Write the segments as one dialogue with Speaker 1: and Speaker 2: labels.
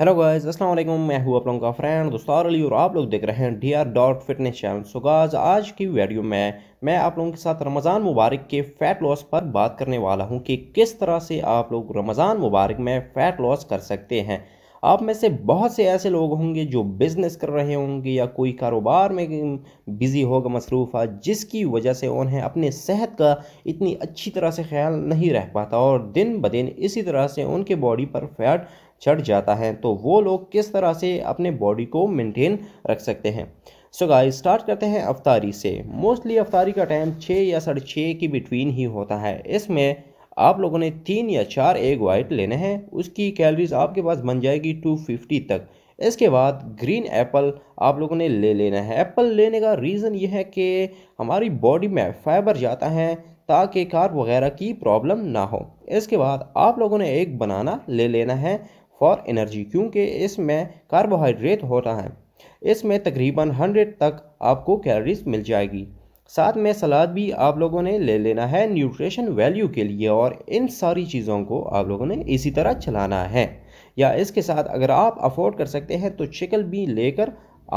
Speaker 1: hello guys अस्सलाम वालेकुम मैं हूं आप लोगों का फ्रेंड दोस्तार अली और आप लोग देख रहे हैं D R dot fitness channel so गाज आज की वीडियो में मैं आप लोगों के साथ रमज़ान मुबारक के फ़ैट लॉस पर बात करने वाला हूं कि किस तरह से आप लोग रमज़ान मुबारक में फ़ैट लॉस कर सकते हैं आप में से बहुत से ऐसे लोग होंगे जो बिज़नेस कर रहे होंगे या कोई कारोबार में बिज़ी होगा मसरूफ़ है जिसकी वजह से उन्हें अपने सेहत का इतनी अच्छी तरह से ख्याल नहीं रह पाता और दिन ब दिन इसी तरह से उनके बॉडी पर फैट चढ़ जाता है तो वो लोग किस तरह से अपने बॉडी को मेंटेन रख सकते हैं सो so गाइस स्टार्ट करते हैं अफतारी से मोस्टली अफतारी का टाइम छः या साढ़े छः की बिटवीन ही होता है इसमें आप लोगों ने तीन या चार एग वाइट लेने हैं उसकी कैलरीज आपके पास बन जाएगी टू फिफ्टी तक इसके बाद ग्रीन एप्पल आप लोगों ने ले लेना है एप्पल लेने का रीज़न यह है कि हमारी बॉडी में फाइबर जाता है ताकि कार वगैरह की प्रॉब्लम ना हो इसके बाद आप लोगों ने एक बनाना ले लेना है फॉर एनर्जी क्योंकि इसमें कार्बोहाइड्रेट होता है इसमें तकरीबन हंड्रेड तक आपको कैलोरीज मिल जाएगी साथ में सलाद भी आप लोगों ने ले लेना है न्यूट्रिशन वैल्यू के लिए और इन सारी चीज़ों को आप लोगों ने इसी तरह चलाना है या इसके साथ अगर आप अफोर्ड कर सकते हैं तो चिकन भी लेकर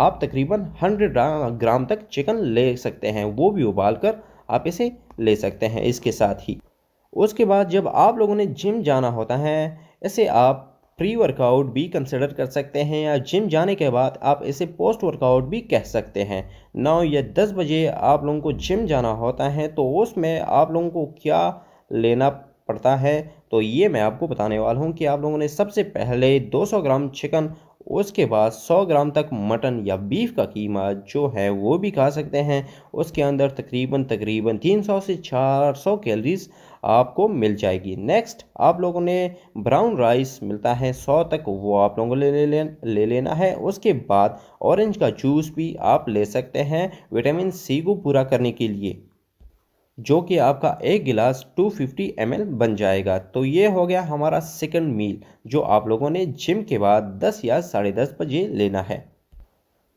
Speaker 1: आप तकरीबन 100 ग्राम तक चिकन ले सकते हैं वो भी उबाल कर आप इसे ले सकते हैं इसके साथ ही उसके बाद जब आप लोगों ने जिम जाना होता है इसे आप प्री वर्कआउट भी कंसिडर कर सकते हैं या जिम जाने के बाद आप इसे पोस्ट वर्कआउट भी कह सकते हैं नौ या दस बजे आप लोगों को जिम जाना होता है तो उसमें आप लोगों को क्या लेना पड़ता है तो ये मैं आपको बताने वाला हूँ कि आप लोगों ने सबसे पहले 200 ग्राम चिकन उसके बाद 100 ग्राम तक मटन या बीफ का कीमा जो है वो भी खा सकते हैं उसके अंदर तकरीबन तकरीबन 300 से 400 कैलरीज आपको मिल जाएगी नेक्स्ट आप लोगों ने ब्राउन राइस मिलता है 100 तक वो आप लोगों को ले ले, ले, ले लेना है उसके बाद ऑरेंज का जूस भी आप ले सकते हैं विटामिन सी को पूरा करने के लिए जो कि आपका एक गिलास 250 फिफ्टी बन जाएगा तो ये हो गया हमारा सेकंड मील जो आप लोगों ने जिम के बाद 10 या साढ़े दस बजे लेना है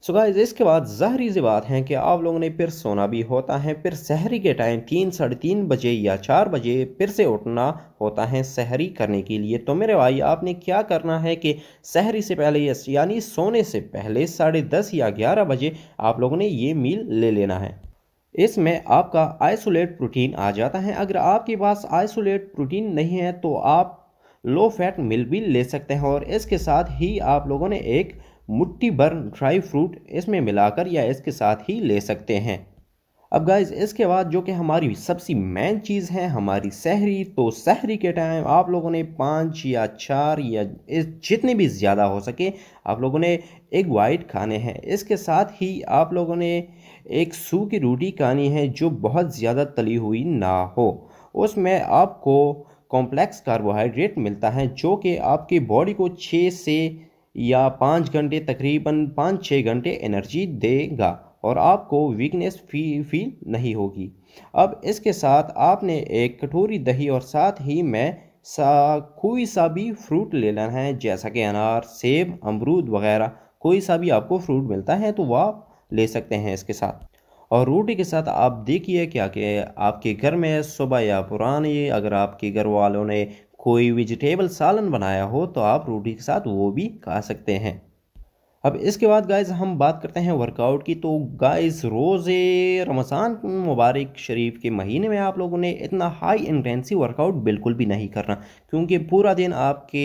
Speaker 1: सो so गाइज इसके बाद जहरी सी बात है कि आप लोगों ने फिर सोना भी होता है फिर सहरी के टाइम तीन साढ़े तीन बजे या चार बजे फिर से उठना होता है सहरी करने के लिए तो मेरे भाई आपने क्या करना है कि सहरी से पहले यानी सोने से पहले साढ़े दस या ग्यारह बजे आप लोगों ने ये मील ले लेना है इसमें आपका आइसोलेट प्रोटीन आ जाता है अगर आपके पास आइसोलेट प्रोटीन नहीं है तो आप लो फैट मिल भी ले सकते हैं और इसके साथ ही आप लोगों ने एक मुट्टी भर ड्राई फ्रूट इसमें मिलाकर या इसके साथ ही ले सकते हैं अब गाइज इसके बाद जो कि हमारी सबसे मेन चीज़ है हमारी सहरी तो सहरी के टाइम आप लोगों ने पाँच या चार या इस जितने भी ज़्यादा हो सके आप लोगों ने एक वाइट खाने हैं इसके साथ ही आप लोगों ने एक सू की रोटी खानी है जो बहुत ज़्यादा तली हुई ना हो उसमें आपको कॉम्प्लेक्स कार्बोहाइड्रेट मिलता है जो कि आपकी बॉडी को छः से या पाँच घंटे तकरीबन पाँच छः घंटे एनर्जी देगा और आपको वीकनेस फी, फील नहीं होगी अब इसके साथ आपने एक कटोरी दही और साथ ही में सा कोई सा भी फ्रूट ले लेना है जैसा कि अनार सेब अमरूद वगैरह कोई सा भी आपको फ्रूट मिलता है तो वह आप ले सकते हैं इसके साथ और रोटी के साथ आप देखिए क्या कि आपके घर में सुबह या पुराने अगर आपके घर वालों ने कोई वेजिटेबल सालन बनाया हो तो आप रोटी के साथ वो भी खा सकते हैं अब इसके बाद गाइज हम बात करते हैं वर्कआउट की तो गाइज रोज़े रमज़ान मुबारक शरीफ के महीने में आप लोगों ने इतना हाई इंटेंसिव वर्कआउट बिल्कुल भी नहीं करना क्योंकि पूरा दिन आपके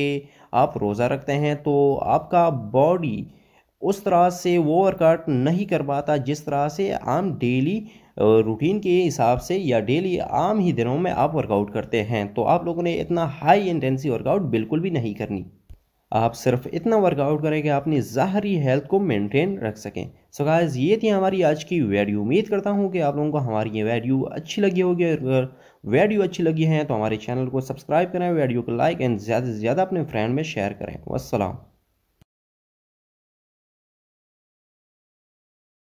Speaker 1: आप रोज़ा रखते हैं तो आपका बॉडी उस तरह से वो वर्कआउट नहीं कर पाता जिस तरह से आम डेली रूटीन के हिसाब से या डेली आम ही दिनों में आप वर्कआउट करते हैं तो आप लोगों ने इतना हाई इंटेंसिव वर्कआउट बिल्कुल भी नहीं करनी आप सिर्फ इतना वर्कआउट करें कि अपनी ज़ाहरी हेल्थ को मेंटेन रख सकें सो गाइस ये थी हमारी आज की वीडियो उम्मीद करता हूँ कि आप लोगों को हमारी ये वीडियो अच्छी लगी होगी अगर वीडियो अच्छी लगी है तो हमारे चैनल को सब्सक्राइब करें वीडियो को लाइक एंड ज़्यादा से ज़्यादा अपने फ्रेंड में शेयर करें वसलम